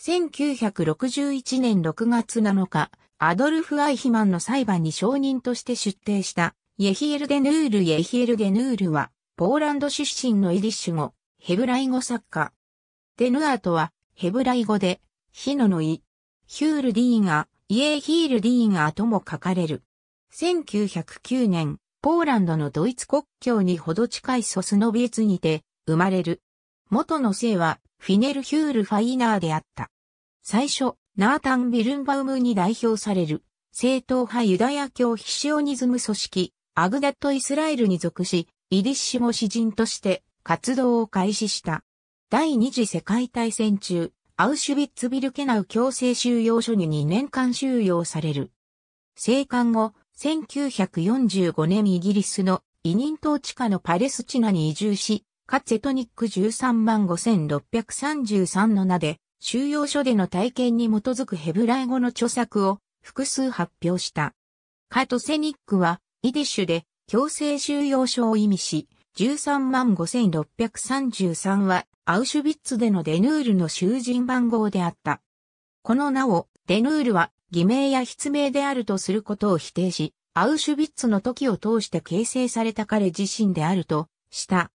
1961年6月7日、アドルフ・アイヒマンの裁判に証人として出廷した、イェヒエル・デヌール・イェヒエル・デヌールは、ポーランド出身のイディッシュ語、ヘブライ語作家。デヌアートは、ヘブライ語で、ヒノのイ、ヒュール・ディーガ、イエーヒール・ディーガとも書かれる。1909年、ポーランドのドイツ国境にほど近いソスノビエツにて、生まれる。元の姓は、フィネルヒュール・ファイナーであった。最初、ナータン・ビルンバウムに代表される、正統派ユダヤ教ヒシオニズム組織、アグダット・イスラエルに属し、イディッシュ詩人として活動を開始した。第二次世界大戦中、アウシュビッツビルケナウ強制収容所に2年間収容される。生還後、1945年イギリスの委任統治下のパレスチナに移住し、カツェトニック135,633の名で、収容所での体験に基づくヘブライ語の著作を複数発表した。カトセニックは、イディッシュで強制収容所を意味し、135,633はアウシュビッツでのデヌールの囚人番号であった。この名をデヌールは偽名や筆名であるとすることを否定し、アウシュビッツの時を通して形成された彼自身であるとした。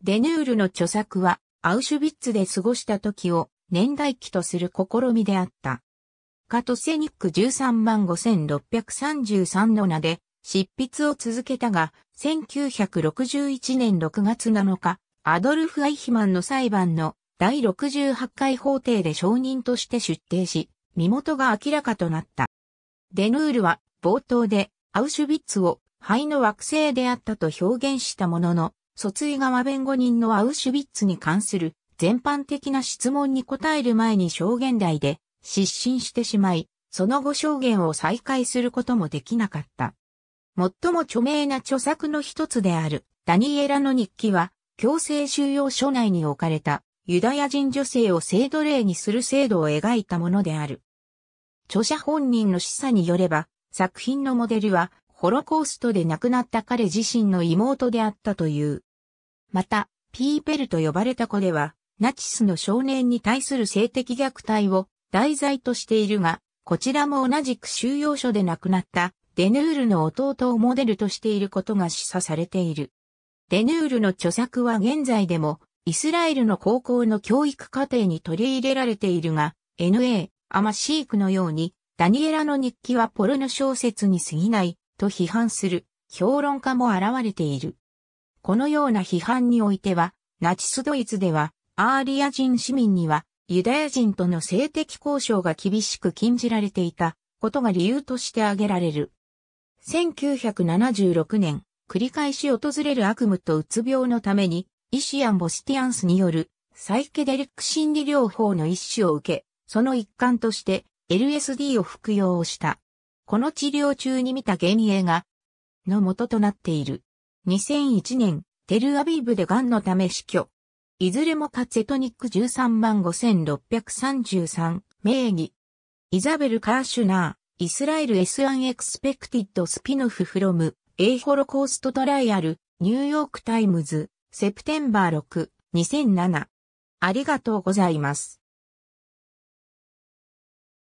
デヌールの著作は、アウシュビッツで過ごした時を年代記とする試みであった。カトセニック13万5633の名で執筆を続けたが、1961年6月7日、アドルフ・アイヒマンの裁判の第68回法廷で証人として出廷し、身元が明らかとなった。デヌールは冒頭でアウシュビッツを灰の惑星であったと表現したものの、訴追側弁護人のアウシュビッツに関する全般的な質問に答える前に証言台で失神してしまい、その後証言を再開することもできなかった。最も著名な著作の一つであるダニエラの日記は、強制収容所内に置かれたユダヤ人女性を性奴隷にする制度を描いたものである。著者本人の示唆によれば、作品のモデルは、ホロコーストで亡くなった彼自身の妹であったという。また、ピーペルと呼ばれた子では、ナチスの少年に対する性的虐待を題材としているが、こちらも同じく収容所で亡くなったデヌールの弟をモデルとしていることが示唆されている。デヌールの著作は現在でもイスラエルの高校の教育課程に取り入れられているが、NA、アマシークのように、ダニエラの日記はポルノ小説に過ぎないと批判する評論家も現れている。このような批判においては、ナチスドイツでは、アーリア人市民には、ユダヤ人との性的交渉が厳しく禁じられていたことが理由として挙げられる。1976年、繰り返し訪れる悪夢とうつ病のために、医師アン・ボスティアンスによるサイケデリック心理療法の一種を受け、その一環として LSD を服用した。この治療中に見た幻影が、の元となっている。2001年、テルアビーブで癌のため死去。いずれもカツェトニック135,633名義。イザベル・カーシュナー、イスラエル s ン・エクスペクティッド・スピノフフロム、エイ・ホロコーストトライアル、ニューヨークタイムズ、セプテンバー6、2007。ありがとうございます。